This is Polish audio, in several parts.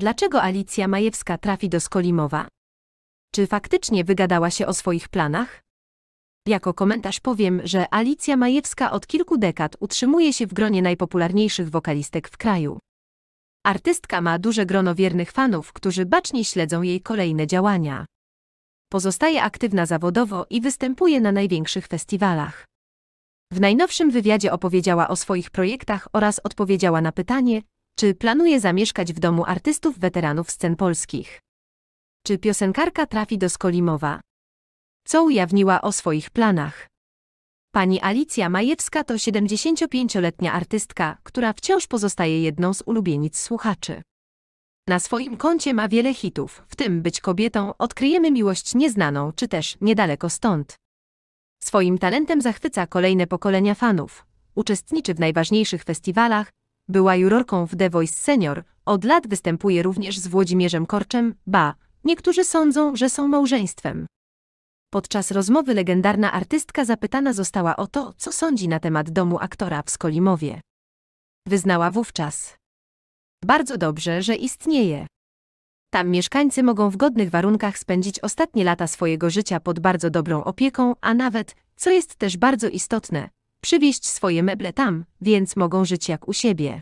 Dlaczego Alicja Majewska trafi do Skolimowa? Czy faktycznie wygadała się o swoich planach? Jako komentarz powiem, że Alicja Majewska od kilku dekad utrzymuje się w gronie najpopularniejszych wokalistek w kraju. Artystka ma duże grono wiernych fanów, którzy bacznie śledzą jej kolejne działania. Pozostaje aktywna zawodowo i występuje na największych festiwalach. W najnowszym wywiadzie opowiedziała o swoich projektach oraz odpowiedziała na pytanie, czy planuje zamieszkać w domu artystów weteranów scen polskich? Czy piosenkarka trafi do Skolimowa? Co ujawniła o swoich planach? Pani Alicja Majewska to 75-letnia artystka, która wciąż pozostaje jedną z ulubienic słuchaczy. Na swoim koncie ma wiele hitów, w tym Być kobietą, Odkryjemy miłość nieznaną czy też Niedaleko stąd. Swoim talentem zachwyca kolejne pokolenia fanów. Uczestniczy w najważniejszych festiwalach, była jurorką w The Voice Senior, od lat występuje również z Włodzimierzem Korczem, ba, niektórzy sądzą, że są małżeństwem. Podczas rozmowy legendarna artystka zapytana została o to, co sądzi na temat domu aktora w Skolimowie. Wyznała wówczas. Bardzo dobrze, że istnieje. Tam mieszkańcy mogą w godnych warunkach spędzić ostatnie lata swojego życia pod bardzo dobrą opieką, a nawet, co jest też bardzo istotne, przywieźć swoje meble tam, więc mogą żyć jak u siebie.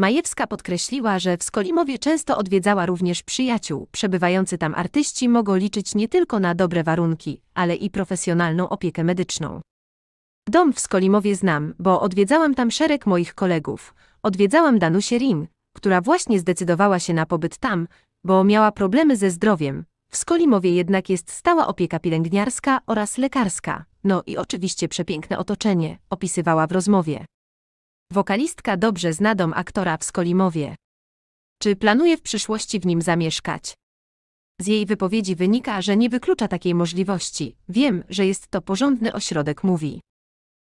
Majewska podkreśliła, że w Skolimowie często odwiedzała również przyjaciół. Przebywający tam artyści mogą liczyć nie tylko na dobre warunki, ale i profesjonalną opiekę medyczną. Dom w Skolimowie znam, bo odwiedzałam tam szereg moich kolegów. Odwiedzałam Danusię Rim, która właśnie zdecydowała się na pobyt tam, bo miała problemy ze zdrowiem, w Skolimowie jednak jest stała opieka pielęgniarska oraz lekarska, no i oczywiście przepiękne otoczenie, opisywała w rozmowie. Wokalistka dobrze zna dom aktora w Skolimowie. Czy planuje w przyszłości w nim zamieszkać? Z jej wypowiedzi wynika, że nie wyklucza takiej możliwości. Wiem, że jest to porządny ośrodek, mówi.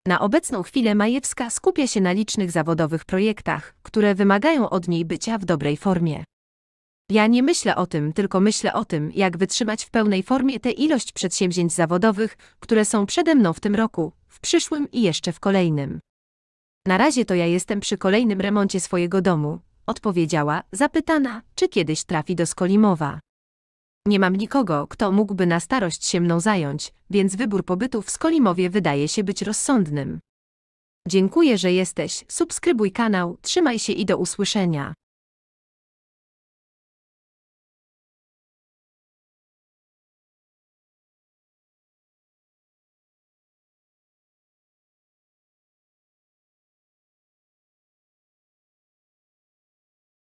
Na obecną chwilę Majewska skupia się na licznych zawodowych projektach, które wymagają od niej bycia w dobrej formie. Ja nie myślę o tym, tylko myślę o tym, jak wytrzymać w pełnej formie tę ilość przedsięwzięć zawodowych, które są przede mną w tym roku, w przyszłym i jeszcze w kolejnym. Na razie to ja jestem przy kolejnym remoncie swojego domu, odpowiedziała, zapytana, czy kiedyś trafi do Skolimowa. Nie mam nikogo, kto mógłby na starość się mną zająć, więc wybór pobytu w Skolimowie wydaje się być rozsądnym. Dziękuję, że jesteś, subskrybuj kanał, trzymaj się i do usłyszenia.